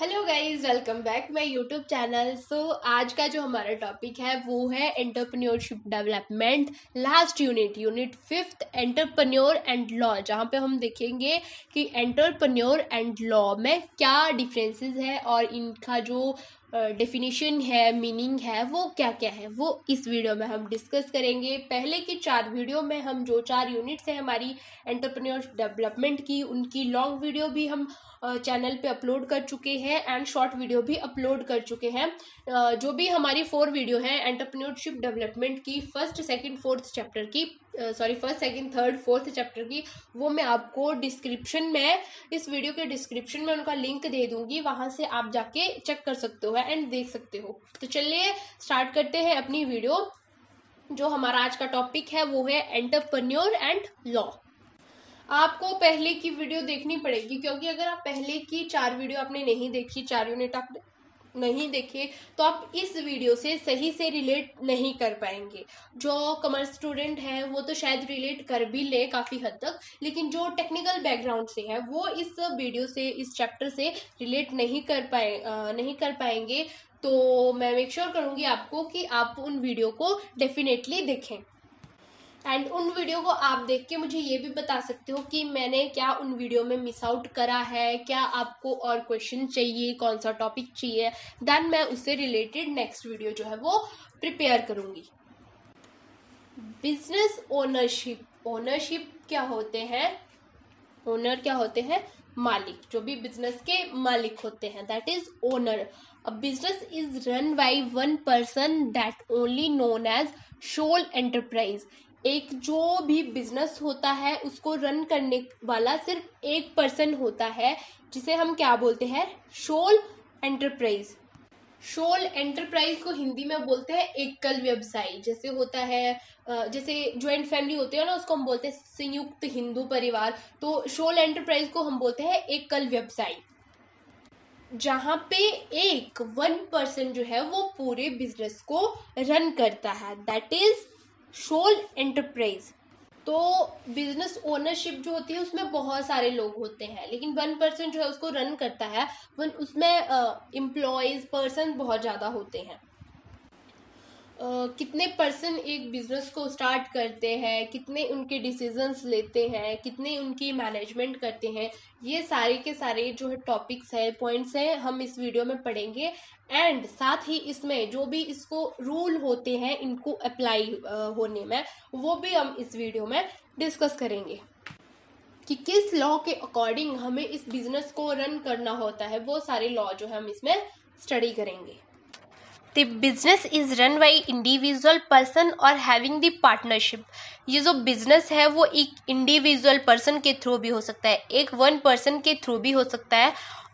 Hello guys welcome back my YouTube channel so आज का जो हमारा टॉपिक है वो है entrepreneurship development last unit unit fifth entrepreneur and law जहाँ पे हम देखेंगे कि एंटरप्रन्योर एंड लॉ में क्या डिफरेंसेस है और इनका जो डेफिनेशन uh, है मीनिंग है वो क्या क्या है वो इस वीडियो में हम डिस्कस करेंगे पहले की चार वीडियो में हम जो चार यूनिट्स हैं हमारी एंटरप्रेन्योर डेवलपमेंट की उनकी लॉन्ग वीडियो भी हम चैनल पे अपलोड कर चुके हैं एंड शॉर्ट वीडियो भी अपलोड कर चुके हैं जो भी हमारी फोर वीडियो हैं एंटरप्रेन्योरशिप डेवलपमेंट की फर्स्ट सेकंड फोर्थ चैप्टर की sorry first second third fourth chapter की वो मैं आपको डिस्क्रिप्शन में इस वीडियो के डिस्क्रिप्शन में उनका लिंक दे दूंगी वहाँ से आप जाके चेक कर सकते हो एंड देख सकते हो तो चलिए स्टार्ट करते हैं अपनी वीडियो जो हमारा आज का टॉपिक है वो है एंटरप्रन्योर एंड लॉ आपको पहले की वीडियो देखनी पड़ेगी क्योंकि अगर आप पहले की चार वीडियो आपने नहीं देखी चार यूनिट आप नहीं देखे तो आप इस वीडियो से सही से रिलेट नहीं कर पाएंगे जो कमर्स स्टूडेंट हैं वो तो शायद रिलेट कर भी ले काफ़ी हद तक लेकिन जो टेक्निकल बैकग्राउंड से है वो इस वीडियो से इस चैप्टर से रिलेट नहीं कर पाए नहीं कर पाएंगे तो मैं मेक श्योर sure करूँगी आपको कि आप उन वीडियो को डेफिनेटली देखें एंड उन वीडियो को आप देख के मुझे ये भी बता सकते हो कि मैंने क्या उन वीडियो में मिस आउट करा है क्या आपको और क्वेश्चन चाहिए कौन सा टॉपिक चाहिए देन मैं उससे रिलेटेड नेक्स्ट वीडियो जो है वो प्रिपेयर करूँगी बिजनेस ओनरशिप ओनरशिप क्या होते हैं ओनर क्या होते हैं मालिक जो भी बिजनेस के मालिक होते हैं दैट इज ओनर अब business is run by one person that only known as sole enterprise एक जो भी बिजनेस होता है उसको रन करने वाला सिर्फ एक पर्सन होता है जिसे हम क्या बोलते हैं शोल एंटरप्राइज शोल एंटरप्राइज को हिंदी में बोलते हैं एकल व्यवसायी जैसे होता है जैसे ज्वाइंट फैमिली होती है ना उसको हम बोलते हैं संयुक्त हिंदू परिवार तो शोल एंटरप्राइज को हम बोलते हैं एकल व्यवसायी जहाँ पे एक वन पर्सन जो है वो पूरे बिजनेस को रन करता है दैट इज सोल एंटरप्राइज तो बिजनेस ओनरशिप जो होती है उसमें बहुत सारे लोग होते हैं लेकिन वन पर्सन जो है उसको रन करता है वन उसमें एम्प्लॉयज पर्सन बहुत ज़्यादा होते हैं कितने पर्सन एक बिज़नेस को स्टार्ट करते हैं कितने उनके डिसीजंस लेते हैं कितने उनकी मैनेजमेंट करते हैं ये सारे के सारे जो है टॉपिक्स है पॉइंट्स हैं हम इस वीडियो में पढ़ेंगे एंड साथ ही इसमें जो भी इसको रूल होते हैं इनको अप्लाई होने में वो भी हम इस वीडियो में डिस्कस करेंगे कि किस लॉ के अकॉर्डिंग हमें इस बिज़नेस को रन करना होता है वो सारे लॉ जो है हम इसमें स्टडी करेंगे the business is run by individual person और हैविंग द पार्टनरशिप ये जो बिजनेस है वो एक इंडिविजुअल पर्सन के थ्रू भी हो सकता है एक वन पर्सन के थ्रू भी हो सकता है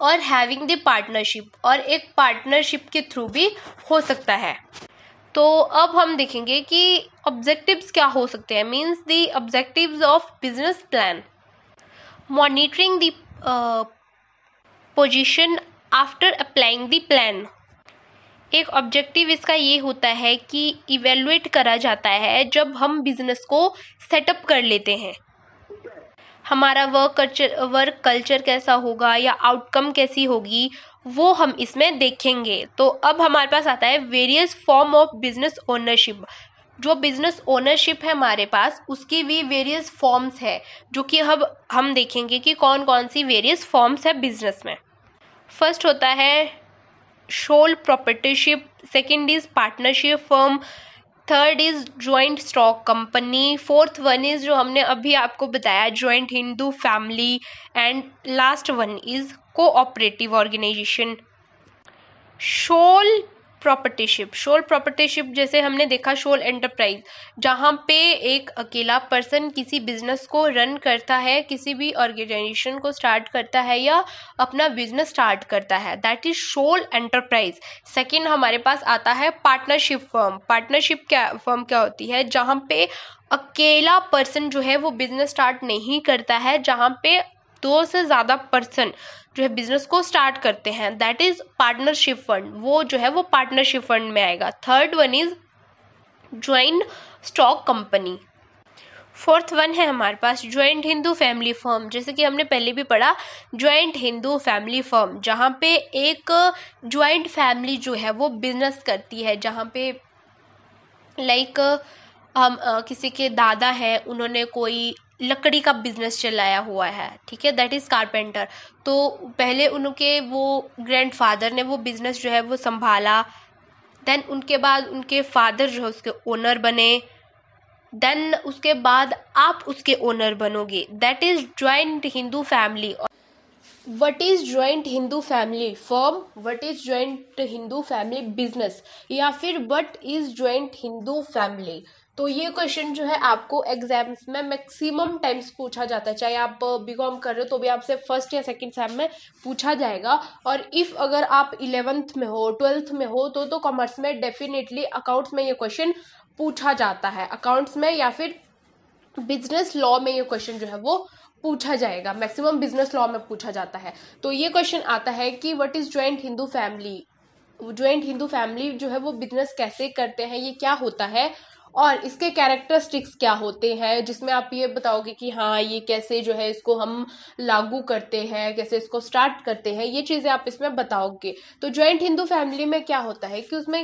और हैविंग द पार्टनरशिप और एक पार्टनरशिप के थ्रू भी हो सकता है तो अब हम देखेंगे कि ऑब्जेक्टिव्स क्या हो सकते हैं means the objective of business plan monitoring दोजिशन आफ्टर अप्लाइंग द प्लान एक ऑब्जेक्टिव इसका ये होता है कि इवेलुएट करा जाता है जब हम बिजनेस को सेटअप कर लेते हैं हमारा वर्क कल्चर वर्क कल्चर कैसा होगा या आउटकम कैसी होगी वो हम इसमें देखेंगे तो अब हमारे पास आता है various form of business ownership जो बिजनेस ओनरशिप है हमारे पास उसकी भी वेरियस फॉर्म्स है जो कि अब हम देखेंगे कि कौन कौन सी वेरियस फॉर्म्स है बिजनेस में फर्स्ट होता है sole proprietorship second is partnership firm third is joint stock company fourth one is जो हमने अभी आपको बताया joint Hindu family and last one is cooperative organisation sole proprietorship sole proprietorship जैसे हमने देखा शोल एंटरप्राइज जहाँ पे एक अकेला पर्सन किसी बिजनेस को रन करता है किसी भी ऑर्गेनाइजेशन को स्टार्ट करता है या अपना बिजनेस स्टार्ट करता है that is sole enterprise second हमारे पास आता है पार्टनरशिप फर्म पार्टनरशिप क्या फर्म क्या होती है जहाँ पे अकेला पर्सन जो है वो बिजनेस स्टार्ट नहीं करता है जहाँ पे दो से ज़्यादा पर्सन जो है बिजनेस को स्टार्ट करते हैं दैट इज़ पार्टनरशिप फंड वो जो है वो पार्टनरशिप फंड में आएगा third one is joint stock company fourth one है हमारे पास ज्वाइंट हिंदू फैमिली फर्म जैसे कि हमने पहले भी पढ़ा ज्वाइंट हिंदू फैमिली फर्म जहाँ पे एक ज्वाइंट फैमिली जो है वो बिजनेस करती है जहाँ पे लाइक like, हम किसी के दादा हैं उन्होंने कोई लकड़ी का बिजनेस चलाया हुआ है ठीक है दैट इज़ कारपेंटर तो पहले उनके वो ग्रैंडफादर ने वो बिज़नेस जो है वो संभाला देन उनके बाद उनके फादर जो है उसके ओनर बने देन उसके बाद आप उसके ओनर बनोगे that is joint Hindu family what is joint Hindu family form what is joint Hindu family business या फिर what is joint Hindu family तो ये क्वेश्चन जो है आपको एग्जाम्स में मैक्सिमम टाइम्स पूछा जाता है चाहे आप बी कॉम कर रहे हो तो भी आपसे फर्स्ट या सेकंड सेम में पूछा जाएगा और इफ़ अगर आप इलेवंथ में हो ट्वेल्थ में हो तो तो कॉमर्स में डेफिनेटली अकाउंट्स में ये क्वेश्चन पूछा जाता है अकाउंट्स में या फिर बिजनेस लॉ में ये क्वेश्चन जो है वो पूछा जाएगा मैक्सिमम बिजनेस लॉ में पूछा जाता है तो ये क्वेश्चन आता है कि what is joint Hindu family joint Hindu family जो है वो बिजनेस कैसे करते हैं ये क्या होता है और इसके कैरेक्टरिस्टिक्स क्या होते हैं जिसमें आप ये बताओगे कि हाँ ये कैसे जो है इसको हम लागू करते हैं कैसे इसको स्टार्ट करते हैं ये चीज़ें आप इसमें बताओगे तो ज्वाइंट हिंदू फैमिली में क्या होता है कि उसमें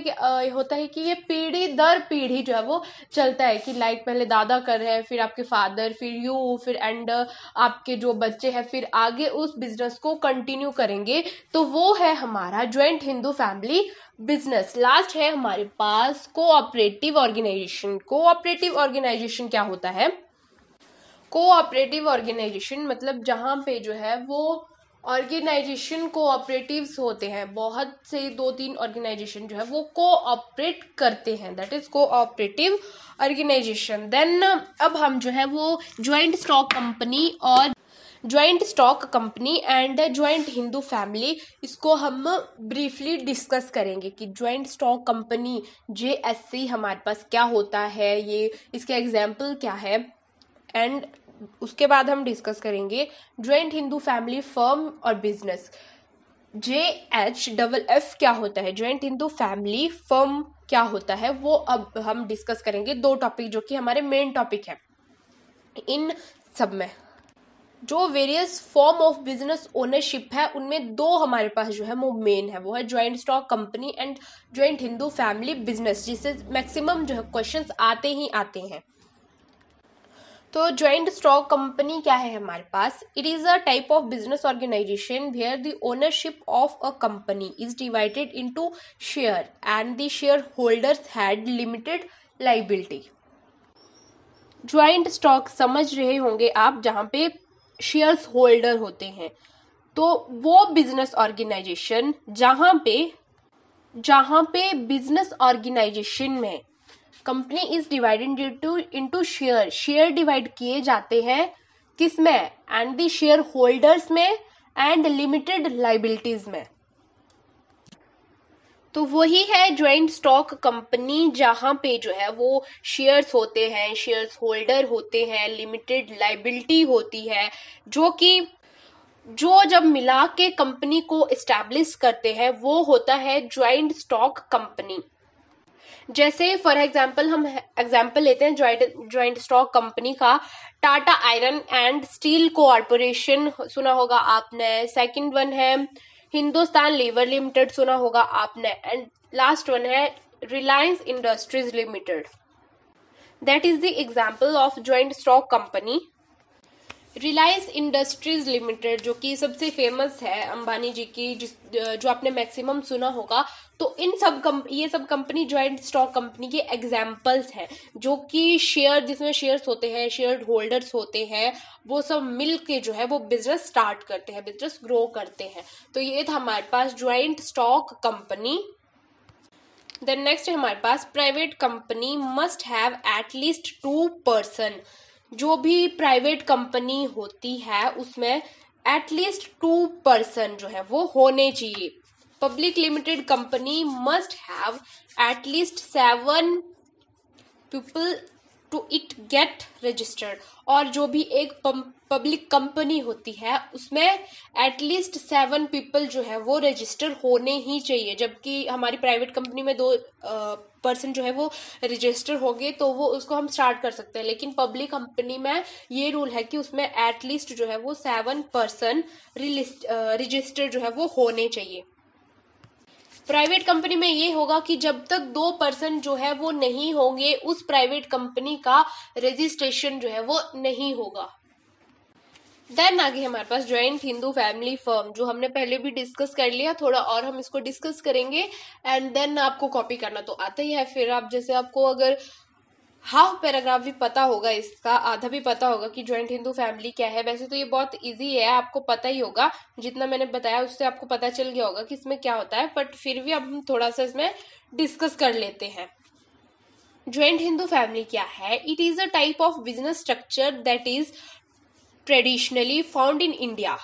होता है कि ये पीढ़ी दर पीढ़ी जो है वो चलता है कि लाइक पहले दादा कर रहे हैं फिर आपके फादर फिर यू फिर एंड आपके जो बच्चे हैं फिर आगे उस बिजनेस को कंटिन्यू करेंगे तो वो है हमारा joint Hindu family business last है हमारे पास कोऑपरेटिव ऑर्गेनाइजेशन कोऑपरेटिव ऑर्गेनाइजेशन क्या होता है कोऑपरेटिव ऑर्गेनाइजेशन मतलब जहाँ पे जो है वो ऑर्गेनाइजेशन कोऑपरेटिव्स होते हैं बहुत से दो तीन ऑर्गेनाइजेशन जो है वो कोऑपरेट करते हैं that is cooperative organisation then अब हम जो है वो ज्वाइंट स्टॉक कंपनी और joint stock company and joint Hindu family इसको हम ब्रीफली डिस्कस करेंगे कि ज्वाइंट स्टॉक कंपनी जे हमारे पास क्या होता है ये इसके एग्जाम्पल क्या है एंड उसके बाद हम डिस्कस करेंगे ज्वाइंट हिंदू फैमिली फर्म और business J H double F क्या होता है ज्वाइंट हिंदू फैमिली फर्म क्या होता है वो अब हम डिस्कस करेंगे दो टॉपिक जो कि हमारे मेन टॉपिक है इन सब में जो various form of business ownership है उनमें दो हमारे पास जो है वो मेन है वो है joint stock company and joint Hindu family business जिससे मैक्सिमम जो है क्वेश्चंस आते ही आते हैं तो ज्वाइंट स्टॉक कंपनी क्या है हमारे पास it is a type of business organisation where the ownership of a company is divided into share and the share holders had limited liability joint stock समझ रहे होंगे आप जहाँ पे शेयर्स होल्डर होते हैं तो वो बिजनेस ऑर्गेनाइजेशन जहां पे जहां पे बिजनेस ऑर्गेनाइजेशन में company is divided into into share share divide किए जाते हैं किस में एंड द शेयर होल्डर्स में एंड लिमिटेड लाइबिलिटीज में तो वही है ज्वाइंट स्टॉक कंपनी जहां पे जो है वो शेयर्स होते हैं शेयर्स होल्डर होते हैं लिमिटेड लाइबिलिटी होती है जो कि जो जब मिला के कंपनी को इस्टेब्लिश करते हैं वो होता है ज्वाइंट स्टॉक कंपनी जैसे फॉर एग्जाम्पल हम एग्जाम्पल लेते हैं ज्वाइंट ज्वाइंट स्टॉक कंपनी का Tata iron and steel corporation सुना होगा आपने सेकंड वन है हिंदुस्तान लेबर लिमिटेड सुना होगा आपने एंड लास्ट वन है Reliance industries limited that is the example of joint stock company Reliance industries limited जो कि सबसे फेमस है अंबानी जी की जिस जो आपने मैक्सिमम सुना होगा तो इन सब कम, ये सब कंपनी ज्वाइंट स्टॉक कंपनी के एग्जाम्पल्स हैं जो कि शेयर जिसमें शेयर्स होते हैं शेयर होल्डर्स होते हैं वो सब मिल के जो है वो बिजनेस स्टार्ट करते हैं बिजनेस ग्रो करते हैं तो ये था हमारे पास joint stock company then next है हमारे पास private company must have at least two person जो भी प्राइवेट कंपनी होती है उसमें एटलीस्ट टू पर्सन जो है वो होने चाहिए public limited company must have at least seven people to it get registered और जो भी एक पब्लिक कंपनी होती है उसमें एटलीस्ट सेवन पीपल जो है वो रजिस्टर होने ही चाहिए जबकि हमारी प्राइवेट कंपनी में दो पर्सन जो है वो रजिस्टर हो गए तो वो उसको हम स्टार्ट कर सकते हैं लेकिन पब्लिक कंपनी में ये रूल है कि उसमें एटलीस्ट जो है वो सेवन पर्सन रजिस्टर जो है वो होने चाहिए प्राइवेट कंपनी में ये होगा कि जब तक दो पर्सन जो है वो नहीं होंगे उस प्राइवेट कंपनी का रजिस्ट्रेशन जो है वो नहीं होगा देन आगे हमारे पास ज्वाइंट हिंदू फैमिली फर्म जो हमने पहले भी डिस्कस कर लिया थोड़ा और हम इसको डिस्कस करेंगे एंड देन आपको कॉपी करना तो आता ही है फिर आप जैसे आपको अगर हाफ पैराग्राफ भी पता होगा इसका आधा भी पता होगा कि ज्वाइंट हिंदू फैमिली क्या है वैसे तो ये बहुत इजी है आपको पता ही होगा जितना मैंने बताया उससे आपको पता चल गया होगा कि इसमें क्या होता है बट फिर भी अब हम थोड़ा सा इसमें डिस्कस कर लेते हैं ज्वाइंट हिंदू फैमिली क्या है it is a type of business structure that is traditionally found in India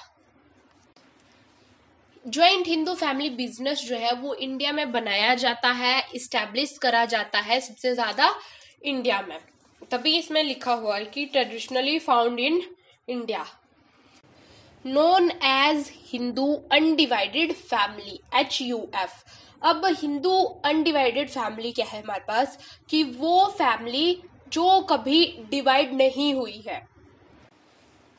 joint Hindu family business जो है वो इंडिया में बनाया जाता है इस्टेब्लिश करा जाता है सबसे ज्यादा इंडिया में तभी इसमें लिखा हुआ है कि traditionally found in India known as Hindu undivided family H U F अब हिंदू अनडिवाइडेड फैमिली क्या है हमारे पास कि वो फैमिली जो कभी डिवाइड नहीं हुई है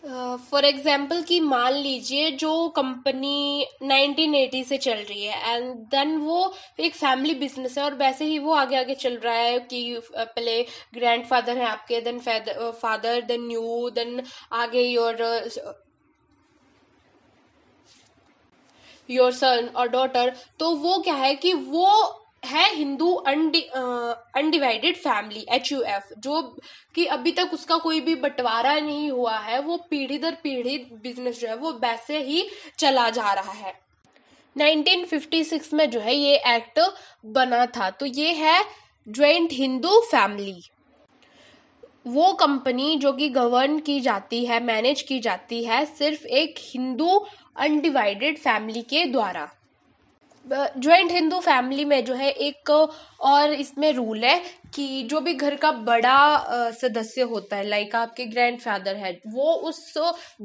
फॉर uh, एग्जाम्पल कि मान लीजिए जो कंपनी 1980 से चल रही है एंड देन वो एक फैमिली बिजनेस है और वैसे ही वो आगे आगे चल रहा है कि पहले ग्रैंडफादर है आपके then father then you then आगे योर योर सन और डॉटर तो वो क्या है कि वो है Hindu undivided family H U F जो कि अभी तक उसका कोई भी बंटवारा नहीं हुआ है वो पीढ़ी दर पीढ़ी बिजनेस जो है वो वैसे ही चला जा रहा है 1956 में जो है ये एक्ट बना था तो ये है ज्वाइंट हिंदू फैमिली वो कंपनी जो कि गवर्न की जाती है मैनेज की जाती है सिर्फ एक हिंदू अनडिवाइडेड फैमिली के द्वारा ज्वाइंट हिंदू फैमिली में जो है एक और इसमें रूल है कि जो भी घर का बड़ा सदस्य होता है लाइक आपके ग्रैंड फादर है वो उस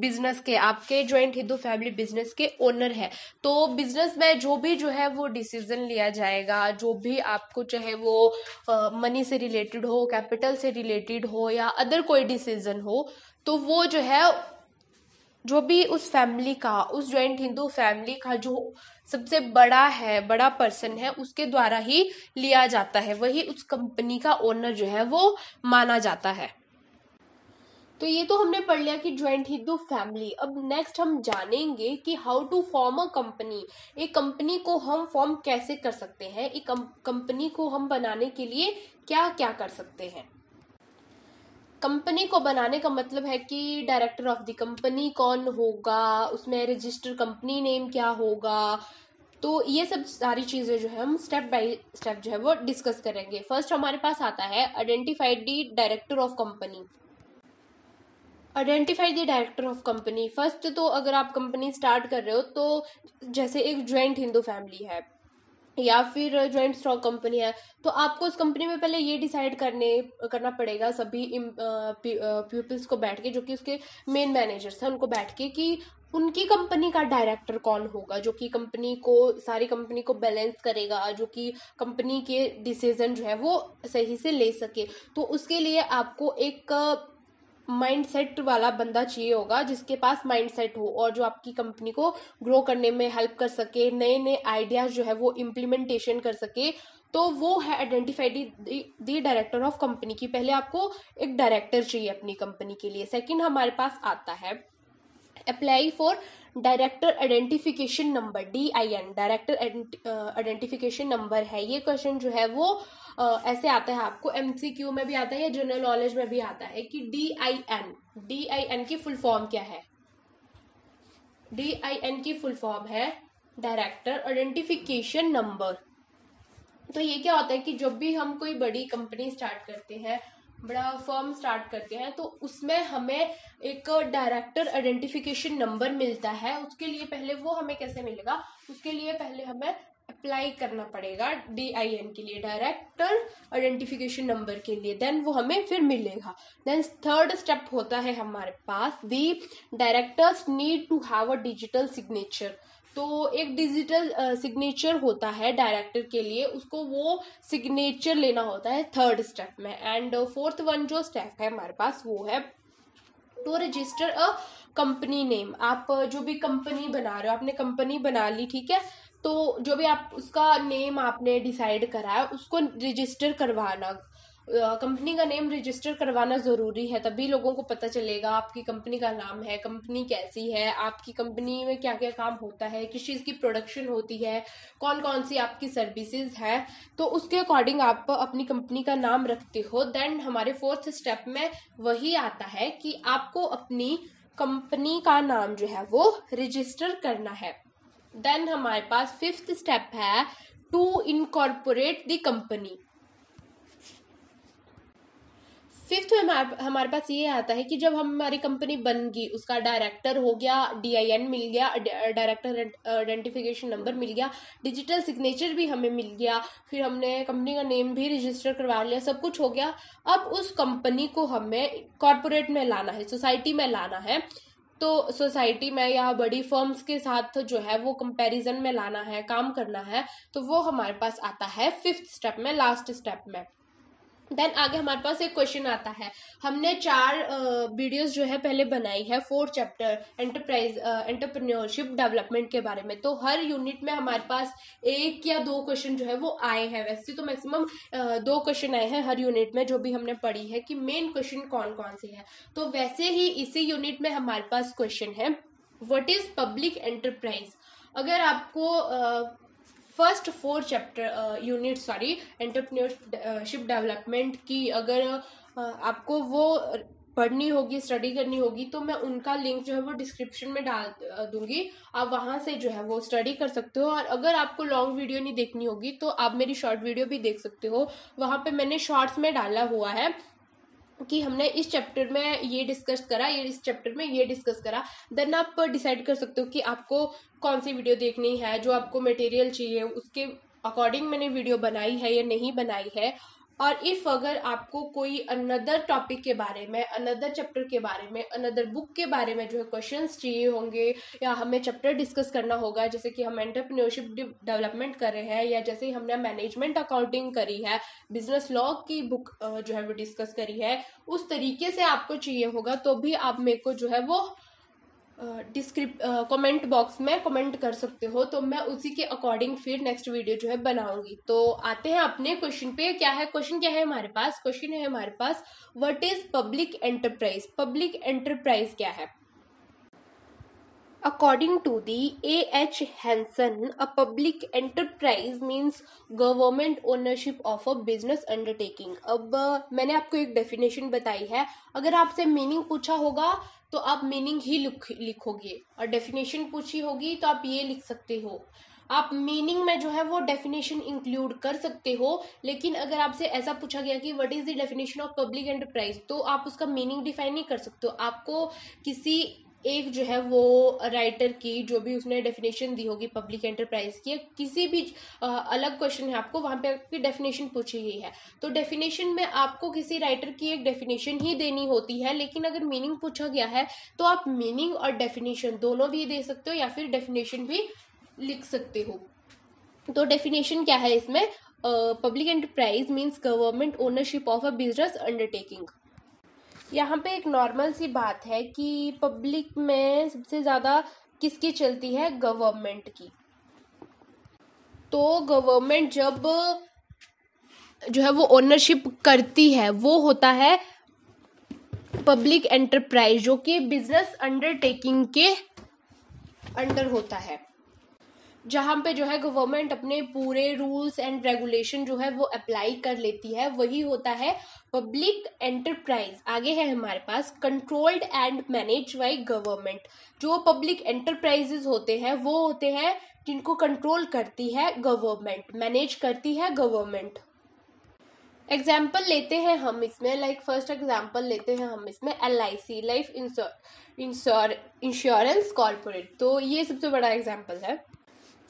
बिजनेस के आपके ज्वाइंट हिंदू फैमिली बिजनेस के ओनर है तो बिजनेस में जो भी जो है वो डिसीजन लिया जाएगा जो भी आपको चाहे वो मनी से रिलेटेड हो कैपिटल से रिलेटेड हो या अदर कोई डिसीजन हो तो वो जो है जो भी उस फैमिली का उस ज्वाइंट हिंदू फैमिली का जो सबसे बड़ा है बड़ा पर्सन है उसके द्वारा ही लिया जाता है वही उस कंपनी का ओनर जो है वो माना जाता है तो ये तो हमने पढ़ लिया कि ज्वाइंट हिंदू फैमिली अब नेक्स्ट हम जानेंगे कि how to form a company एक कंपनी को हम फॉर्म कैसे कर सकते हैं एक कंपनी को हम बनाने के लिए क्या क्या कर सकते हैं कंपनी को बनाने का मतलब है कि डायरेक्टर ऑफ द कंपनी कौन होगा उसमें रजिस्टर कंपनी नेम क्या होगा तो ये सब सारी चीज़ें जो है हम स्टेप बाय स्टेप जो है वो डिस्कस करेंगे फर्स्ट हमारे पास आता है identified the director of company identify the director of company first तो अगर आप कंपनी स्टार्ट कर रहे हो तो जैसे एक ज्वाइंट हिंदू फैमिली है या फिर ज्वाइंट स्टॉक कंपनी है तो आपको उस कंपनी में पहले ये डिसाइड करने करना पड़ेगा सभी पीपल्स uh, uh, को बैठ के जो कि उसके मेन मैनेजर्स हैं उनको बैठ के कि उनकी कंपनी का डायरेक्टर कौन होगा जो कि कंपनी को सारी कंपनी को बैलेंस करेगा जो कि कंपनी के डिसीजन जो है वो सही से ले सके तो उसके लिए आपको एक माइंडसेट वाला बंदा चाहिए होगा जिसके पास माइंडसेट हो और जो आपकी कंपनी को ग्रो करने में हेल्प कर सके नए नए आइडियाज जो है वो इम्प्लीमेंटेशन कर सके तो वो है identified the director of company की पहले आपको एक डायरेक्टर चाहिए अपनी कंपनी के लिए सेकंड हमारे पास आता है apply for director identification number D I N director identification number है ये क्वेश्चन जो है वो uh, ऐसे आता है आपको एमसीक्यू में भी आता है या जनरल नॉलेज में भी आता है कि D I N D I N की फुल फॉर्म क्या है डी आई एन की फुल फॉर्म है डायरेक्टर आइडेंटिफिकेशन नंबर तो ये क्या होता है कि जब भी हम कोई बड़ी कंपनी स्टार्ट करते हैं बड़ा फर्म स्टार्ट करते हैं तो उसमें हमें एक डायरेक्टर आइडेंटिफिकेशन नंबर मिलता है उसके लिए पहले वो हमें कैसे मिलेगा उसके लिए पहले हमें अप्लाई करना पड़ेगा डी आई एन के लिए डायरेक्टर आइडेंटिफिकेशन नंबर के लिए देन वो हमें फिर मिलेगा देन थर्ड स्टेप होता है हमारे पास the directors need to have a digital signature तो एक डिजिटल सिग्नेचर होता है डायरेक्टर के लिए उसको वो सिग्नेचर लेना होता है थर्ड स्टेप में एंड फोर्थ वन जो स्टेप है हमारे पास वो है to register a company name आप जो भी कंपनी बना रहे हो आपने कंपनी बना ली ठीक है तो जो भी आप उसका नेम आपने डिसाइड करा है उसको रजिस्टर करवाना कंपनी का नेम रजिस्टर करवाना ज़रूरी है तभी लोगों को पता चलेगा आपकी कंपनी का नाम है कंपनी कैसी है आपकी कंपनी में क्या क्या काम होता है किस चीज़ की प्रोडक्शन होती है कौन कौन सी आपकी सर्विसेज हैं तो उसके अकॉर्डिंग आप अपनी कंपनी का नाम रखते हो देन हमारे फोर्थ स्टेप में वही आता है कि आपको अपनी कंपनी का नाम जो है वो रजिस्टर करना है देन हमारे पास फिफ्थ स्टेप है to incorporate the company fifth तो हमारे हमारे पास ये आता है कि जब हमारी कंपनी बन गई उसका डायरेक्टर हो गया डीआईएन मिल गया डायरेक्टर आइडेंटिफिकेशन नंबर मिल गया डिजिटल सिग्नेचर भी हमें मिल गया फिर हमने कंपनी का नेम भी रजिस्टर करवा लिया सब कुछ हो गया अब उस कंपनी को हमें कॉरपोरेट में लाना है सोसाइटी में लाना है तो सोसाइटी में या बड़ी फर्म्स के साथ जो है वो कंपैरिजन में लाना है काम करना है तो वो हमारे पास आता है फिफ्थ स्टेप में लास्ट स्टेप में देन आगे हमारे पास एक क्वेश्चन आता है हमने चार वीडियोस uh, जो है पहले बनाई है four chapter enterprise entrepreneurship development के बारे में तो हर यूनिट में हमारे पास एक या दो क्वेश्चन जो है वो आए हैं वैसे तो मैक्सिमम uh, दो क्वेश्चन आए हैं हर यूनिट में जो भी हमने पढ़ी है कि मेन क्वेश्चन कौन कौन से है तो वैसे ही इसी यूनिट में हमारे पास क्वेश्चन है वट इज पब्लिक एंटरप्राइज अगर आपको uh, first four chapter unit sorry entrepreneurship development की अगर uh, आपको वो पढ़नी होगी स्टडी करनी होगी तो मैं उनका लिंक जो है वो डिस्क्रिप्शन में डाल uh, दूंगी आप वहाँ से जो है वो स्टडी कर सकते हो और अगर आपको लॉन्ग वीडियो नहीं देखनी होगी तो आप मेरी शॉर्ट वीडियो भी देख सकते हो वहाँ पे मैंने शॉर्ट्स में डाला हुआ है कि हमने इस चैप्टर में ये डिस्कस करा ये इस चैप्टर में ये डिस्कस करा देन आप डिसाइड कर सकते हो कि आपको कौन सी वीडियो देखनी है जो आपको मटेरियल चाहिए उसके अकॉर्डिंग मैंने वीडियो बनाई है या नहीं बनाई है और इफ़ अगर आपको कोई अनदर टॉपिक के बारे में अनदर चैप्टर के बारे में अनदर बुक के बारे में जो है क्वेश्चंस चाहिए होंगे या हमें चैप्टर डिस्कस करना होगा जैसे कि हम एंटरप्रेन्योरशिप डेवलपमेंट कर रहे हैं या जैसे हमने मैनेजमेंट अकाउंटिंग करी है बिजनेस लॉ की बुक जो है वो डिस्कस करी है उस तरीके से आपको चाहिए होगा तो भी आप मेरे को जो है वो डिस्क्रिप कमेंट बॉक्स में कमेंट कर सकते हो तो मैं उसी के अकॉर्डिंग फिर नेक्स्ट वीडियो जो है बनाऊंगी तो आते हैं अपने क्वेश्चन पे क्या है क्वेश्चन क्या है हमारे पास क्वेश्चन है हमारे पास what is public enterprise public enterprise क्या है According to the H Hansen, a public enterprise means government ownership of a business undertaking. अब मैंने आपको एक डेफिनेशन बताई है अगर आपसे मीनिंग पूछा होगा तो आप मीनिंग ही लिखोगे और डेफिनेशन पूछी होगी तो आप ये लिख सकते हो आप मीनिंग में जो है वो डेफिनेशन इंक्लूड कर सकते हो लेकिन अगर आपसे ऐसा पूछा गया कि what is the definition of public enterprise तो आप उसका मीनिंग डिफाइन नहीं कर सकते हो आपको किसी एक जो है वो राइटर की जो भी उसने डेफिनेशन दी होगी पब्लिक एंटरप्राइज की किसी भी अलग क्वेश्चन है आपको वहां पे आपकी डेफिनेशन पूछी गई है तो डेफिनेशन में आपको किसी राइटर की एक डेफिनेशन ही देनी होती है लेकिन अगर मीनिंग पूछा गया है तो आप मीनिंग और डेफिनेशन दोनों भी दे सकते हो या फिर डेफिनेशन भी लिख सकते हो तो डेफिनेशन क्या है इसमें public enterprise means government ownership of a business undertaking यहाँ पे एक नॉर्मल सी बात है कि पब्लिक में सबसे ज़्यादा किसकी चलती है गवर्नमेंट की तो गवर्नमेंट जब जो है वो ओनरशिप करती है वो होता है पब्लिक एंटरप्राइज जो कि बिजनेस अंडरटेकिंग के अंडर होता है जहाँ पे जो है गवर्नमेंट अपने पूरे रूल्स एंड रेगुलेशन जो है वो अप्लाई कर लेती है वही होता है पब्लिक एंटरप्राइज आगे है हमारे पास controlled and manage by government जो पब्लिक एंटरप्राइजेस होते हैं वो होते हैं जिनको कंट्रोल करती है गवर्नमेंट मैनेज करती है गवर्नमेंट एग्जाम्पल लेते हैं हम इसमें लाइक फर्स्ट एग्जाम्पल लेते हैं हम इसमें L I C life insurance corporate तो ये सबसे बड़ा एग्जाम्पल है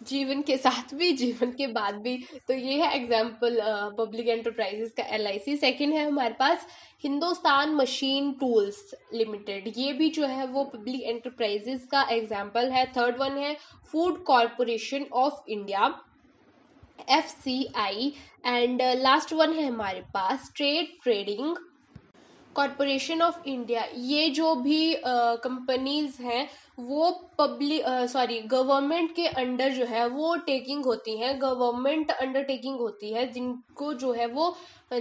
जीवन के साथ भी जीवन के बाद भी तो ये है एग्जाम्पल पब्लिक एंटरप्राइजेस का एल आई सी सेकेंड है हमारे पास हिंदुस्तान मशीन टूल्स लिमिटेड ये भी जो है वो पब्लिक एंटरप्राइजेस का एग्जाम्पल है थर्ड वन है food corporation of India F C I and last one है हमारे पास trade trading corporation of India ये जो भी कंपनीज uh, हैं वो पब्लिक सॉरी गवर्नमेंट के अंडर जो है वो टेकिंग होती है गवर्नमेंट अंडरटेकिंग होती है जिनको जो है वो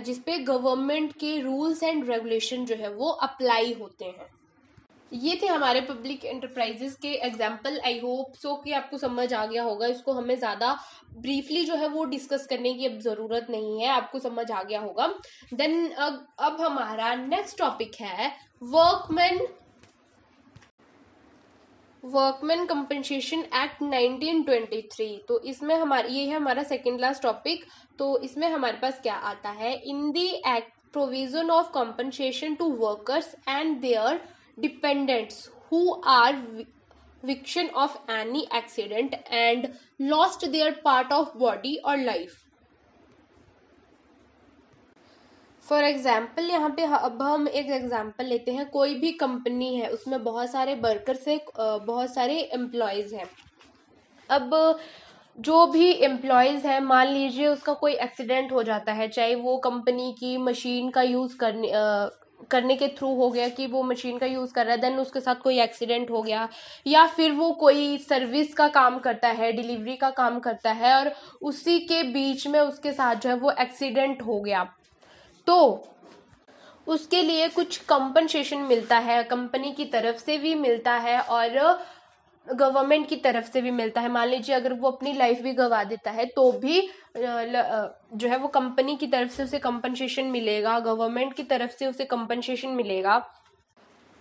जिसपे गवर्नमेंट के रूल्स एंड रेगुलेशन जो है वो अप्लाई होते हैं ये थे हमारे पब्लिक एंटरप्राइजेस के एग्जाम्पल आई होप सो कि आपको समझ आ गया होगा इसको हमें ज़्यादा ब्रीफली जो है वो डिस्कस करने की अब ज़रूरत नहीं है आपको समझ आ गया होगा देन अब, अब हमारा नेक्स्ट टॉपिक है वर्कमैन वर्कमैन कंपनसेशन एक्ट 1923 तो इसमें हमारा ये है हमारा सेकेंड लास्ट टॉपिक तो इसमें हमारे पास क्या आता है in the act provision of compensation to workers and their dependents who are victim of any accident and lost their part of body और लाइफ फॉर एग्जाम्पल यहाँ पे अब हम एक एग्जाम्पल लेते हैं कोई भी कंपनी है उसमें बहुत सारे वर्कर्स है बहुत सारे एम्प्लॉयज़ हैं अब जो भी एम्प्लॉयज़ हैं मान लीजिए उसका कोई एक्सीडेंट हो जाता है चाहे वो कंपनी की मशीन का यूज़ करने आ, करने के थ्रू हो गया कि वो मशीन का यूज़ कर रहा है देन उसके साथ कोई एक्सीडेंट हो गया या फिर वो कोई सर्विस का काम करता है डिलीवरी का काम करता है और उसी के बीच में उसके साथ जो है वो एक्सीडेंट हो गया तो उसके लिए कुछ कंपनसेशन मिलता है कंपनी की तरफ से भी मिलता है और गवर्नमेंट की तरफ से भी मिलता है मान लीजिए अगर वो अपनी लाइफ भी गवा देता है तो भी जो है वो कंपनी की तरफ से उसे कंपनसेशन मिलेगा गवर्नमेंट की तरफ से उसे कंपनसेशन मिलेगा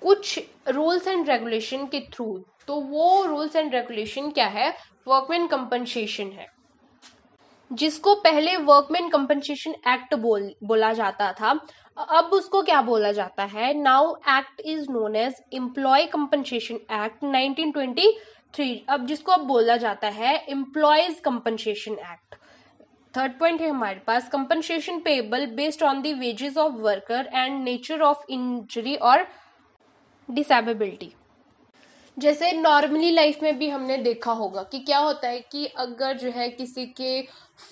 कुछ रूल्स एंड रेगुलेशन के थ्रू तो वो रूल्स एंड रेगुलेशन क्या है वर्कमैन कंपनसेशन है जिसको पहले वर्कमैन कंपनसेशन एक्ट बोल बोला जाता था अब उसको क्या बोला जाता है now act is known as employee compensation act 1923 अब जिसको अब बोला जाता है employees compensation act third point है हमारे पास compensation payable based on the wages of worker and nature of injury और डिसेबिलिटी जैसे नॉर्मली लाइफ में भी हमने देखा होगा कि क्या होता है कि अगर जो है किसी के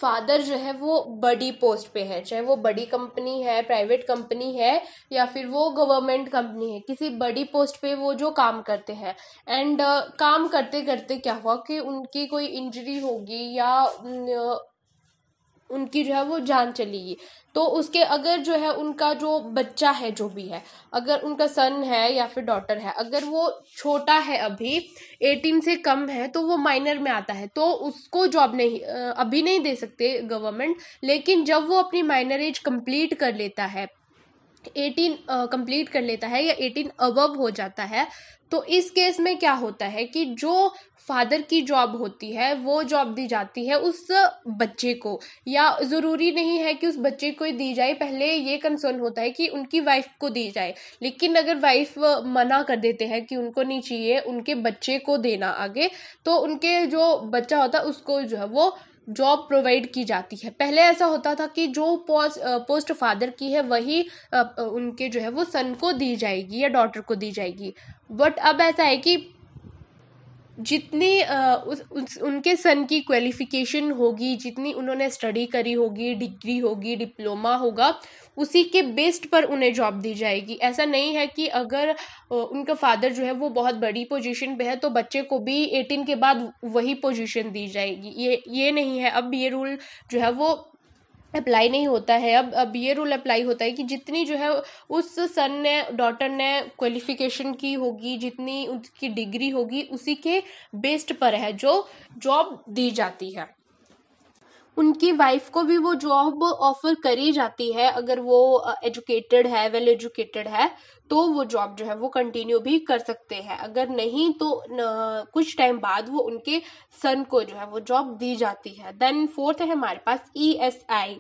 फादर जो है वो बड़ी पोस्ट पे है चाहे वो बड़ी कंपनी है प्राइवेट कंपनी है या फिर वो गवर्नमेंट कंपनी है किसी बड़ी पोस्ट पे वो जो काम करते हैं एंड uh, काम करते करते क्या हुआ कि उनकी कोई इंजरी होगी या उनकी जो है वो जान चली गई तो उसके अगर जो है उनका जो बच्चा है जो भी है अगर उनका सन है या फिर डॉटर है अगर वो छोटा है अभी एटीन से कम है तो वो माइनर में आता है तो उसको जॉब नहीं अभी नहीं दे सकते गवर्नमेंट लेकिन जब वो अपनी माइनर एज कंप्लीट कर लेता है एटीन कंप्लीट कर लेता है या एटीन अबव हो जाता है तो इस केस में क्या होता है कि जो फादर की जॉब होती है वो जॉब दी जाती है उस बच्चे को या ज़रूरी नहीं है कि उस बच्चे को ही दी जाए पहले ये कंसर्न होता है कि उनकी वाइफ को दी जाए लेकिन अगर वाइफ मना कर देते हैं कि उनको नहीं चाहिए उनके बच्चे को देना आगे तो उनके जो बच्चा होता है उसको जो है वो जॉब प्रोवाइड की जाती है पहले ऐसा होता था कि जो पोस्ट पोस्ट फादर की है वही उनके जो है वो सन को दी जाएगी या डॉटर को दी जाएगी बट अब ऐसा है कि जितनी उस, उनके सन की क्वालिफिकेशन होगी जितनी उन्होंने स्टडी करी होगी डिग्री होगी डिप्लोमा होगा उसी के बेस्ड पर उन्हें जॉब दी जाएगी ऐसा नहीं है कि अगर उनका फादर जो है वो बहुत बड़ी पोजीशन पे है तो बच्चे को भी एटीन के बाद वही पोजीशन दी जाएगी ये ये नहीं है अब ये रूल जो है वो अप्लाई नहीं होता है अब अब ये रूल अप्लाई होता है कि जितनी जो है उस सन ने डॉटर ने क्वालिफिकेशन की होगी जितनी उसकी डिग्री होगी उसी के बेस्ड पर है जो जॉब दी जाती है उनकी वाइफ को भी वो जॉब ऑफर करी जाती है अगर वो एजुकेटेड है वेल एजुकेटेड है तो वो जॉब जो है वो कंटिन्यू भी कर सकते हैं अगर नहीं तो कुछ टाइम बाद वो उनके सन को जो है वो जॉब दी जाती है देन फोर्थ है हमारे पास E S I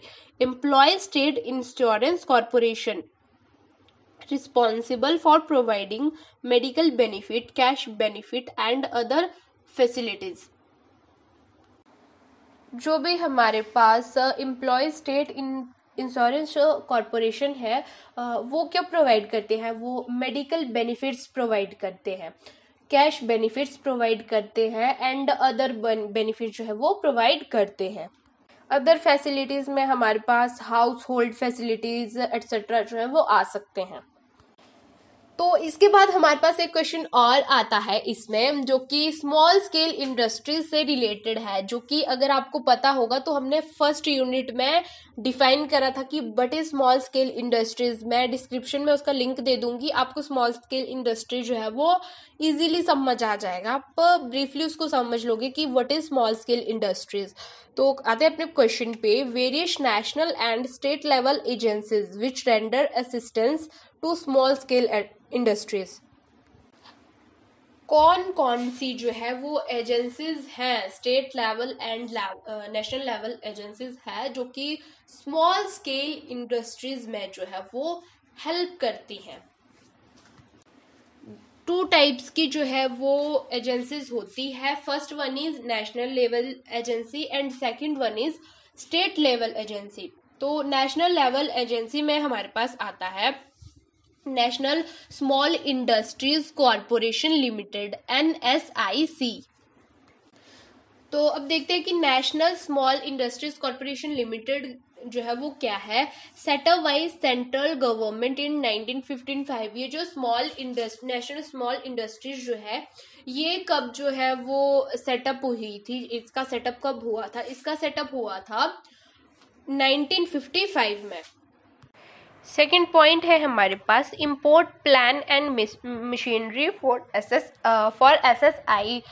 employee state insurance corporation responsible for providing medical benefit cash benefit and other facilities जो भी हमारे पास एम्प्लॉय स्टेट इंश्योरेंस कॉरपोरेशन है uh, वो क्या प्रोवाइड करते हैं वो मेडिकल बेनिफिट्स प्रोवाइड करते हैं कैश बेनिफिट्स प्रोवाइड करते हैं एंड अदर बेनिफिट जो है वो प्रोवाइड करते हैं अदर फैसिलिटीज़ में हमारे पास हाउस होल्ड फैसिलिटीज़ एट्सट्रा जो है वो आ सकते हैं तो इसके बाद हमारे पास एक क्वेश्चन और आता है इसमें जो कि स्मॉल स्केल इंडस्ट्रीज से रिलेटेड है जो कि अगर आपको पता होगा तो हमने फर्स्ट यूनिट में डिफाइन करा था कि what is small scale industries मैं डिस्क्रिप्शन में उसका लिंक दे दूंगी आपको स्मॉल स्केल इंडस्ट्री जो है वो इजीली समझ आ जाएगा आप ब्रीफली उसको समझ लोगे कि what is small scale industries तो आते हैं अपने क्वेश्चन पे various national and state level agencies which render assistance to small scale industries कौन कौन सी जो है वो एजेंसीज हैं state level and national level agencies है जो कि स्मॉल स्केल इंडस्ट्रीज में जो है वो हेल्प करती हैं टू टाइप्स की जो है वो एजेंसीज होती है first one is national level agency and second one is state level agency तो नेशनल लेवल एजेंसी में हमारे पास आता है national small industries corporation limited N S I C तो अब देखते हैं कि national small industries corporation limited जो है वो क्या है set up wise central government in 1955 ये जो small industry national small industries जो है ये कब जो है वो सेटअप हुई थी इसका सेटअप कब हुआ था इसका सेटअप हुआ था 1955 में सेकेंड पॉइंट है हमारे पास import plan and machinery for S S for S S I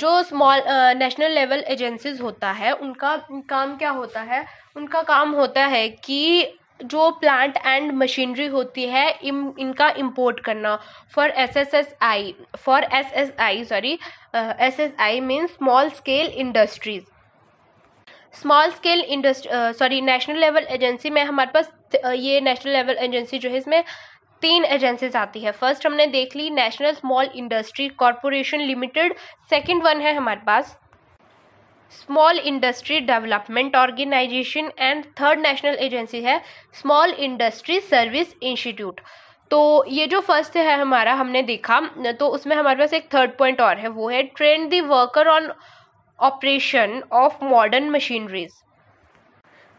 जो स्मॉल नेशनल लेवल एजेंसीज होता है उनका काम क्या होता है उनका काम होता है कि जो प्लांट एंड मशीनरी होती है इम, इनका इम्पोर्ट करना for S S S I for S S I sorry S S I means small scale industries small scale industry sorry national level agency में हमारे पास ये नेशनल लेवल एजेंसी जो है इसमें तीन एजेंसीज आती है फर्स्ट हमने देख ली national small industry corporation limited second one है हमारे पास small industry development organization and third national agency है स्मॉल इंडस्ट्री सर्विस इंस्टीट्यूट तो ये जो फर्स्ट है हमारा हमने देखा तो उसमें हमारे पास एक थर्ड पॉइंट और है वो है trained the worker on operation of modern machineries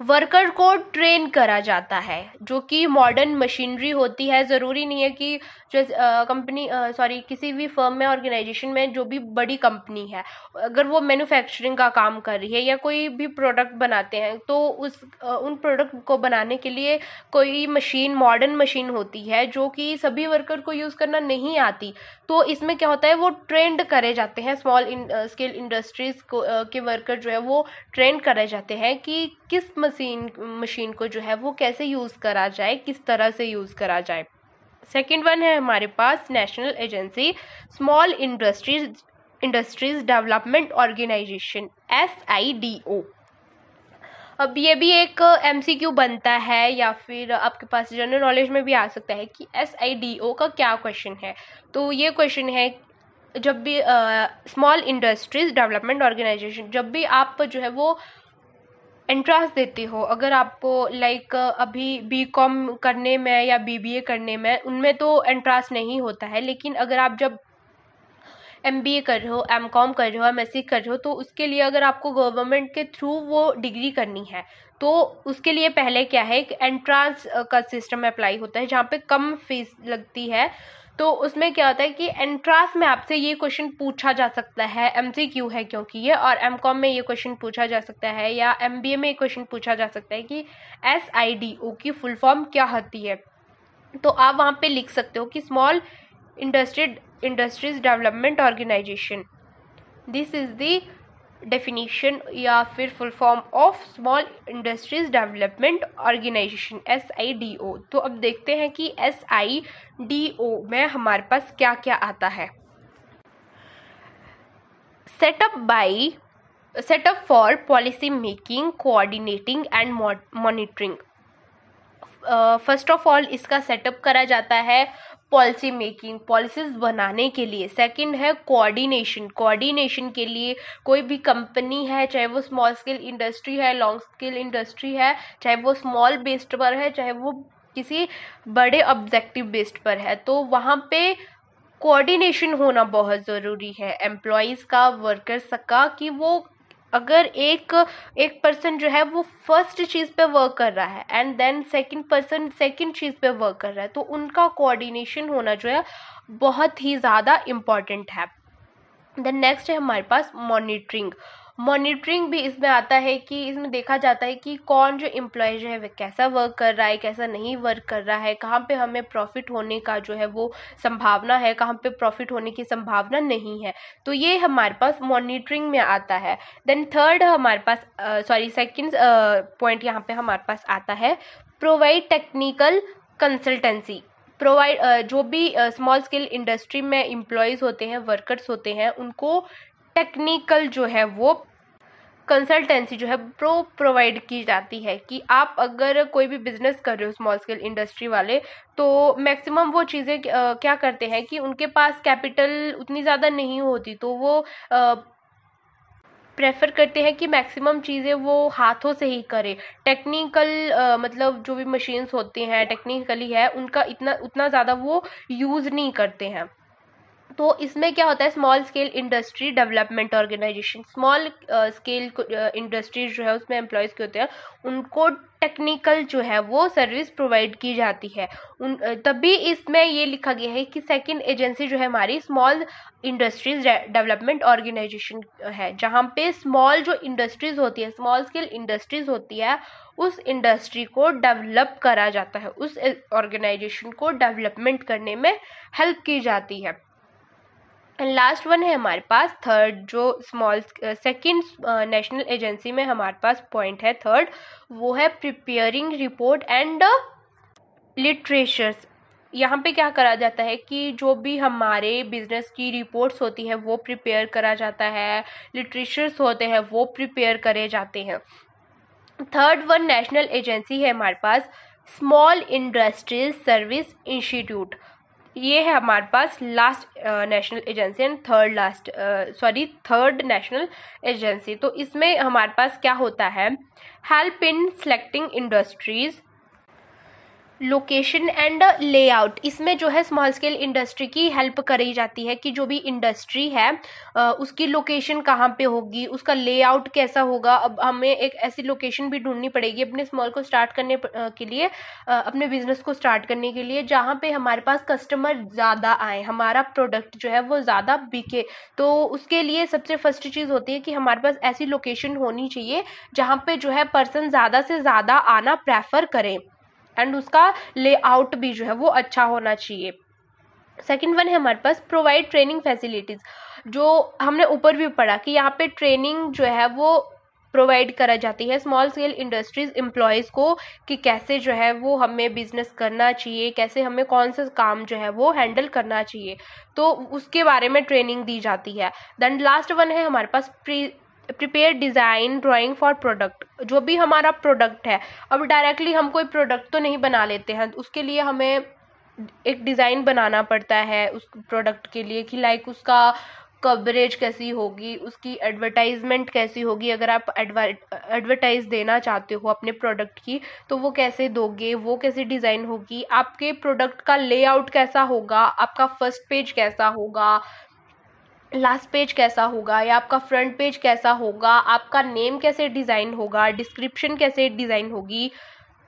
worker को ट्रेन करा जाता है जो कि मॉडर्न मशीनरी होती है ज़रूरी नहीं है कि कंपनी सॉरी किसी भी फर्म में ऑर्गेनाइजेशन में जो भी बड़ी कंपनी है अगर वो मैन्युफैक्चरिंग का काम कर रही है या कोई भी प्रोडक्ट बनाते हैं तो उस उन प्रोडक्ट को बनाने के लिए कोई मशीन मॉडर्न मशीन होती है जो कि सभी वर्कर को यूज़ करना नहीं आती तो इसमें क्या होता है वो ट्रेंड करे जाते हैं स्मॉल स्केल इंडस्ट्रीज़ के वर्कर जो है वो ट्रेंड करे जाते हैं कि किस मशीन मशीन को जो है वो कैसे यूज़ करा जाए किस तरह से यूज़ करा जाए सेकेंड वन है हमारे पास national agency small industries industries development organization S I D O अब ये भी एक एम सी क्यू बनता है या फिर आपके पास जनरल नॉलेज में भी आ सकता है कि एस आई डी ओ का क्या क्वेश्चन है तो ये क्वेश्चन है जब भी स्मॉल इंडस्ट्रीज डेवलपमेंट ऑर्गेनाइजेशन जब भी आप जो है वो एंट्रांस देती हो अगर आपको लाइक अभी बी कॉम करने में या बी बी ए करने में उनमें तो एंट्रांस नहीं होता है लेकिन अगर आप जब एम बी ए कर रहे हो एम कॉम कर रहे हो एम एस सी कर रहे हो तो उसके लिए अगर आपको गवर्नमेंट के थ्रू वो डिग्री करनी है तो उसके लिए पहले क्या है एक एंट्रांस का सिस्टम अप्लाई होता है जहाँ पे कम फीस लगती है तो उसमें क्या होता है कि एंट्रांस में आपसे ये क्वेश्चन पूछा जा सकता है एम है क्योंकि ये और एम में ये क्वेश्चन पूछा जा सकता है या एम में ये क्वेश्चन पूछा जा सकता है कि एस की फुल फॉर्म क्या होती है तो आप वहाँ पे लिख सकते हो कि small industry industries development organization this is the definition या फिर full form of small industries development organization S I D O तो अब देखते हैं कि एस आई डी ओ में हमारे पास क्या क्या आता है set up by set up for policy making coordinating and monitoring first of all इसका सेटअप करा जाता है पॉलिसी मेकिंग पॉलिसीज बनाने के लिए सेकंड है कोऑर्डिनेशन कोऑर्डिनेशन के लिए कोई भी कंपनी है चाहे वो स्मॉल स्केल इंडस्ट्री है लॉन्ग स्केल इंडस्ट्री है चाहे वो स्मॉल बेस्ड पर है चाहे वो किसी बड़े ऑब्जेक्टिव बेस्ड पर है तो वहाँ पे कोऑर्डिनेशन होना बहुत ज़रूरी है एम्प्लॉयज़ का वर्कर्स का कि वो अगर एक एक पर्सन जो है वो फर्स्ट चीज़ पे वर्क कर रहा है and then second person second चीज़ पे वर्क कर रहा है तो उनका कोऑर्डिनेशन होना जो है बहुत ही ज़्यादा इम्पॉर्टेंट है देन नेक्स्ट है हमारे पास मॉनिटरिंग मॉनिटरिंग भी इसमें आता है कि इसमें देखा जाता है कि कौन जो एम्प्लॉय जो है वह कैसा वर्क कर रहा है कैसा नहीं वर्क कर रहा है कहाँ पे हमें प्रॉफिट होने का जो है वो संभावना है कहाँ पे प्रॉफिट होने की संभावना नहीं है तो ये हमारे पास मॉनिटरिंग में आता है देन थर्ड हमारे पास सॉरी सेकेंड पॉइंट यहाँ पे हमारे पास आता है प्रोवाइड टेक्निकल कंसल्टेंसी प्रोवाइड जो भी स्मॉल स्केल इंडस्ट्री में एम्प्लॉयज़ होते हैं वर्कर्स होते हैं उनको टेक्निकल जो है वो कंसल्टेंसी जो है प्रो प्रोवाइड की जाती है कि आप अगर कोई भी बिजनेस कर रहे हो स्मॉल स्केल इंडस्ट्री वाले तो मैक्सिमम वो चीज़ें क्या करते हैं कि उनके पास कैपिटल उतनी ज़्यादा नहीं होती तो वो प्रेफर करते हैं कि मैक्सिमम चीज़ें वो हाथों से ही करें टेक्निकल मतलब जो भी मशीन्स होती हैं टेक्निकली है उनका इतना उतना ज़्यादा वो यूज़ नहीं करते हैं तो इसमें क्या होता है small scale industry development organization small scale industries जो है उसमें एम्प्लॉयज़ के होते हैं उनको टेक्निकल जो है वो सर्विस प्रोवाइड की जाती है उन uh, तभी इसमें ये लिखा गया है कि सेकंड एजेंसी जो है हमारी स्मॉल इंडस्ट्रीज डेवलपमेंट ऑर्गेनाइजेशन है जहाँ पे स्मॉल जो इंडस्ट्रीज़ होती है स्मॉल स्केल इंडस्ट्रीज़ होती है उस इंडस्ट्री को डेवलप करा जाता है उस ऑर्गेनाइजेशन uh, को डेवलपमेंट करने में हेल्प की जाती है एंड लास्ट वन है हमारे पास थर्ड जो स्मॉल सेकंड नेशनल एजेंसी में हमारे पास पॉइंट है थर्ड वो है प्रिपेयरिंग रिपोर्ट एंड लिटरेचर्स यहाँ पे क्या करा जाता है कि जो भी हमारे बिजनेस की रिपोर्ट्स होती हैं वो प्रिपेयर करा जाता है लिटरेचर्स होते हैं वो प्रिपेयर करे जाते हैं थर्ड वन नेशनल एजेंसी है हमारे पास स्मॉल इंडस्ट्रीज सर्विस इंस्टीट्यूट ये है हमारे पास last national agency and third last sorry third national agency तो इसमें हमारे पास क्या होता है help in selecting industries location and layout इसमें जो है स्मॉल स्केल इंडस्ट्री की हेल्प करी जाती है कि जो भी इंडस्ट्री है उसकी लोकेशन कहाँ पे होगी उसका लेआउट कैसा होगा अब हमें एक ऐसी लोकेशन भी ढूंढनी पड़ेगी अपने स्मॉल को स्टार्ट करने के लिए अपने बिजनेस को स्टार्ट करने के लिए जहाँ पे हमारे पास कस्टमर ज़्यादा आए हमारा प्रोडक्ट जो है वो ज़्यादा बिके तो उसके लिए सबसे फर्स्ट चीज़ होती है कि हमारे पास ऐसी लोकेशन होनी चाहिए जहाँ पर जो है पर्सन ज़्यादा से ज़्यादा आना प्रेफर करें एंड उसका लेआउट भी जो है वो अच्छा होना चाहिए सेकेंड वन है हमारे पास प्रोवाइड ट्रेनिंग फैसिलिटीज़ जो हमने ऊपर भी पढ़ा कि यहाँ पे ट्रेनिंग जो है वो प्रोवाइड करा जाती है स्मॉल स्केल इंडस्ट्रीज़ एम्प्लॉयज़ को कि कैसे जो है वो हमें बिज़नेस करना चाहिए कैसे हमें कौन सा काम जो है वो हैंडल करना चाहिए तो उसके बारे में ट्रेनिंग दी जाती है दैन लास्ट वन है हमारे पास pre prepare design drawing for product जो भी हमारा प्रोडक्ट है अब डायरेक्टली हम कोई प्रोडक्ट तो नहीं बना लेते हैं उसके लिए हमें एक डिज़ाइन बनाना पड़ता है उस प्रोडक्ट के लिए कि लाइक उसका कवरेज कैसी होगी उसकी एडवर्टाइजमेंट कैसी होगी अगर आप एडवर्टाइज देना चाहते हो अपने प्रोडक्ट की तो वो कैसे दोगे वो कैसी डिज़ाइन होगी आपके प्रोडक्ट का लेआउट कैसा होगा आपका फर्स्ट पेज कैसा होगा लास्ट पेज कैसा होगा या आपका फ्रंट पेज कैसा होगा आपका नेम कैसे डिज़ाइन होगा डिस्क्रिप्शन कैसे डिज़ाइन होगी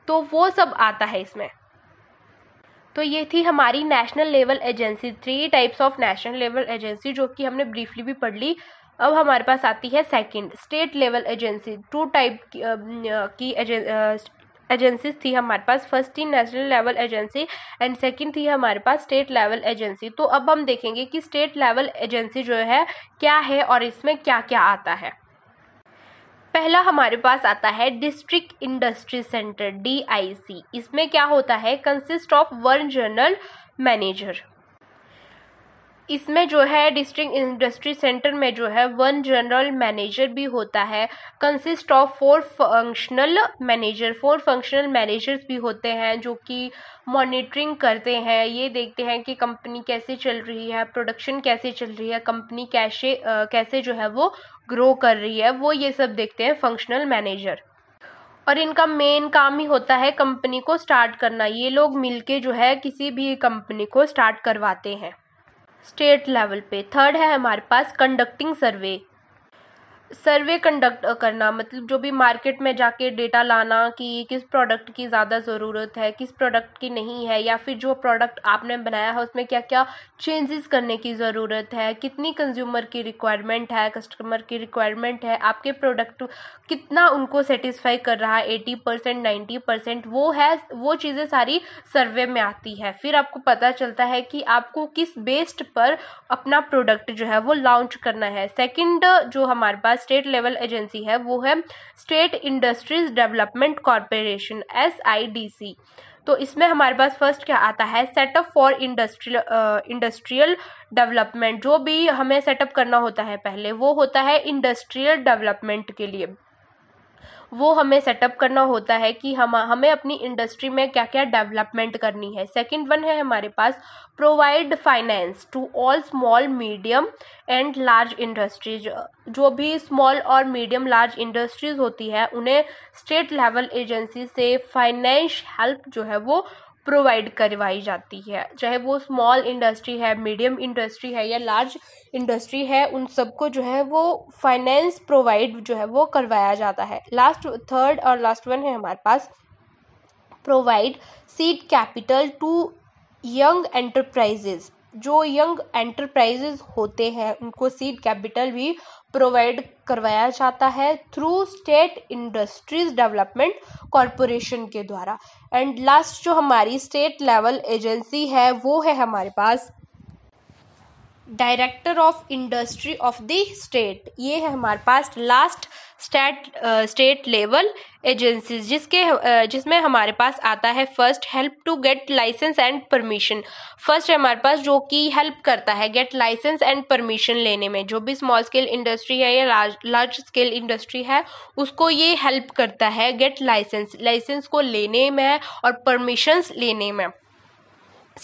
तो वो सब आता है इसमें तो ये थी हमारी national level agency three types of national level agency जो कि हमने ब्रीफली भी पढ़ ली अब हमारे पास आती है second state level agency two type की एजेंसीज थी हमारे पास फर्स्ट थी national level agency and second थी हमारे पास स्टेट लेवल एजेंसी तो अब हम देखेंगे कि स्टेट लेवल एजेंसी जो है क्या है और इसमें क्या क्या आता है पहला हमारे पास आता है डिस्ट्रिक्ट इंडस्ट्री सेंटर डी इसमें क्या होता है consist of one general manager इसमें जो है डिस्ट्रिक्ट इंडस्ट्री सेंटर में जो है वन जनरल मैनेजर भी होता है consist of four functional manager four functional managers भी होते हैं जो कि मॉनिटरिंग करते हैं ये देखते हैं कि कंपनी कैसे चल रही है प्रोडक्शन कैसे चल रही है कंपनी कैसे कैसे जो है वो ग्रो कर रही है वो ये सब देखते हैं फंक्शनल मैनेजर और इनका मेन काम ही होता है कंपनी को स्टार्ट करना ये लोग मिलके जो है किसी भी कंपनी को स्टार्ट करवाते हैं स्टेट लेवल पे थर्ड है हमारे पास कंडक्टिंग सर्वे सर्वे कंडक्ट करना मतलब जो भी मार्केट में जाके डेटा लाना कि किस प्रोडक्ट की ज़्यादा ज़रूरत है किस प्रोडक्ट की नहीं है या फिर जो प्रोडक्ट आपने बनाया है उसमें क्या क्या चेंजेस करने की ज़रूरत है कितनी कंज्यूमर की रिक्वायरमेंट है कस्टमर की रिक्वायरमेंट है आपके प्रोडक्ट कितना उनको सेटिस्फाई कर रहा है एटी परसेंट नाइन्टी परसेंट वो है वो चीज़ें सारी सर्वे में आती है फिर आपको पता चलता है कि आपको किस बेस्ड पर अपना प्रोडक्ट जो है वो लॉन्च करना है सेकेंड जो हमारे पास पास स्टेट लेवल एजेंसी है वो है state industries development corporation S I D C तो इसमें हमारे पास फर्स्ट क्या आता है set up for industrial industrial development जो भी हमें सेटअप करना होता है पहले वो होता है इंडस्ट्रियल डेवलपमेंट के लिए वो हमें सेटअप करना होता है कि हम हमें अपनी इंडस्ट्री में क्या क्या डेवलपमेंट करनी है सेकंड वन है हमारे पास provide finance to all small medium and large industries जो भी स्मॉल और मीडियम लार्ज इंडस्ट्रीज होती है उन्हें स्टेट लेवल एजेंसी से फाइनेंश हेल्प जो है वो प्रोवाइड करवाई जाती है चाहे वो स्मॉल इंडस्ट्री है मीडियम इंडस्ट्री है या लार्ज इंडस्ट्री है उन सबको जो है वो फाइनेंस प्रोवाइड जो है वो करवाया जाता है लास्ट थर्ड और लास्ट वन है हमारे पास provide seed capital to young enterprises जो यंग एंटरप्राइजेज होते हैं उनको सीड कैपिटल भी प्रोवाइड करवाया जाता है through state industries development corporation के द्वारा एंड लास्ट जो हमारी स्टेट लेवल एजेंसी है वो है हमारे पास director of industry of the state ये है हमारे पास last state state level agencies जिसके uh, जिसमें हमारे पास आता है first help to get license and permission first है हमारे पास जो कि हेल्प करता है गेट लाइसेंस एंड परमिशन लेने में जो भी स्मॉल स्केल इंडस्ट्री है या लार्ज लार्ज स्केल इंडस्ट्री है उसको ये हेल्प करता है गेट लाइसेंस लाइसेंस को लेने में और परमिशंस लेने में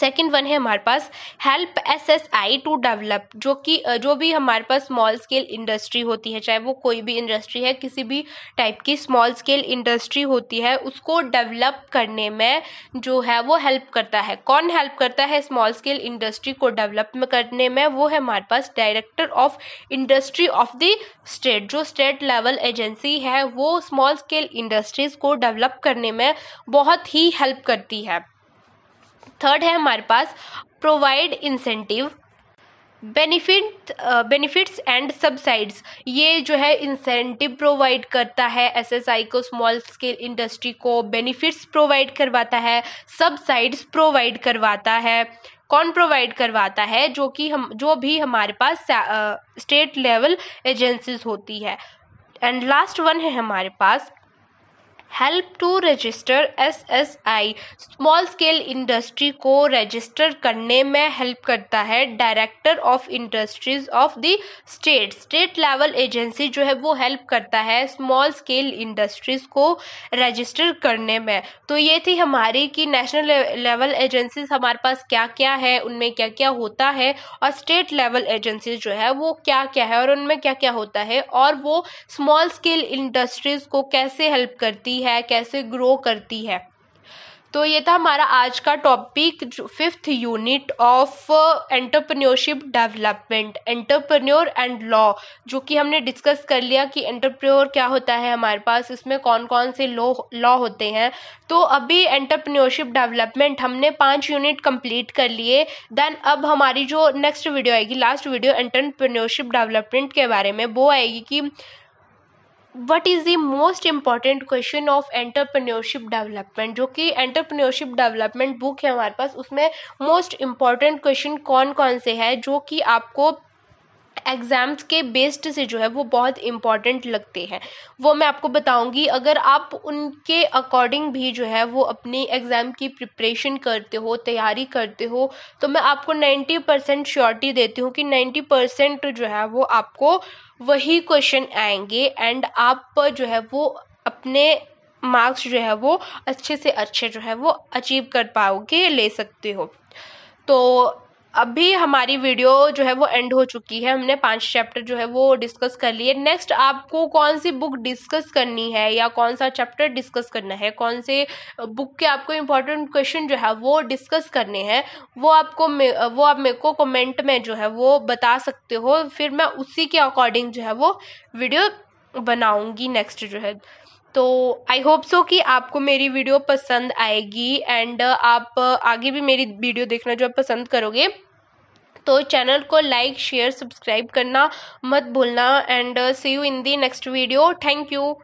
सेकेंड वन है हमारे पास help S S I to develop जो कि जो भी हमारे पास स्मॉल स्केल इंडस्ट्री होती है चाहे वो कोई भी इंडस्ट्री है किसी भी टाइप की स्मॉल स्केल इंडस्ट्री होती है उसको डेवलप करने में जो है वो हेल्प करता है कौन हेल्प करता है स्मॉल स्केल इंडस्ट्री को डेवलप करने में वो है हमारे पास director of industry of the state जो स्टेट लेवल एजेंसी है वो स्मॉल स्केल इंडस्ट्रीज़ को डेवलप करने में बहुत ही हेल्प करती है थर्ड है हमारे पास provide incentive benefit benefits and subsidies ये जो है इंसेंटिव प्रोवाइड करता है एसएसआई को स्मॉल स्केल इंडस्ट्री को बेनिफिट्स प्रोवाइड करवाता है सबसाइड्स प्रोवाइड करवाता है कौन प्रोवाइड करवाता है जो कि हम जो भी हमारे पास स्टेट लेवल एजेंसीज होती है एंड लास्ट वन है हमारे पास help to register S S I small scale industry को रजिस्टर करने में हेल्प करता है director of industries of the state state level agency जो है वो हेल्प करता है स्मॉल स्केल इंडस्ट्रीज को रजिस्टर करने में तो ये थी हमारी कि नेशनल लेवल एजेंसीज हमारे पास क्या क्या है उनमें क्या क्या होता है और स्टेट लेवल एजेंसीज जो है वो क्या क्या है और उनमें क्या क्या होता है और वो स्मॉल स्केल इंडस्ट्रीज को कैसे हेल्प करती होती है कैसे ग्रो करती है तो ये था हमारा आज का topic fifth unit of entrepreneurship development entrepreneur and law जो कि हमने डिस्कस कर लिया कि एंटरप्रेन्योर क्या होता है हमारे पास इसमें कौन कौन से लॉ लॉ होते हैं तो अभी एंटरप्रेन्योरशिप डेवलपमेंट हमने पांच यूनिट कंप्लीट कर लिए देन अब हमारी जो नेक्स्ट वीडियो आएगी लास्ट वीडियो एंटरप्रेन्योरशिप डेवलपमेंट के बारे में वो आएगी कि what is the most important question of entrepreneurship development जो कि एंटरप्रेन्योरशिप डेवलपमेंट बुक है हमारे पास उसमें मोस्ट इम्पॉर्टेंट क्वेश्चन कौन कौन से है जो कि आपको एग्ज़ाम्स के बेस्ड से जो है वो बहुत इम्पॉर्टेंट लगते हैं वो मैं आपको बताऊंगी अगर आप उनके अकॉर्डिंग भी जो है वो अपने एग्ज़ाम की प्रिपरेशन करते हो तैयारी करते हो तो मैं आपको नाइन्टी परसेंट श्योरिटी देती हूँ कि नाइन्टी परसेंट जो है वो आपको वही क्वेश्चन आएंगे एंड आप जो है वो अपने मार्क्स जो है वो अच्छे से अच्छे जो है वो अचीव कर पाओगे ले सकते हो तो अभी हमारी वीडियो जो है वो एंड हो चुकी है हमने पांच चैप्टर जो है वो डिस्कस कर लिए नेक्स्ट आपको कौन सी बुक डिस्कस करनी है या कौन सा चैप्टर डिस्कस करना है कौन से बुक के आपको इम्पोर्टेंट क्वेश्चन जो है वो डिस्कस करने हैं वो आपको वो आप मेरे को कमेंट में जो है वो बता सकते हो फिर मैं उसी के अकॉर्डिंग जो है वो वीडियो बनाऊंगी नेक्स्ट जो है तो आई होप सो कि आपको मेरी वीडियो पसंद आएगी एंड uh, आप uh, आगे भी मेरी वीडियो देखना जो आप पसंद करोगे तो चैनल को लाइक शेयर सब्सक्राइब करना मत भूलना and see you in the next video thank you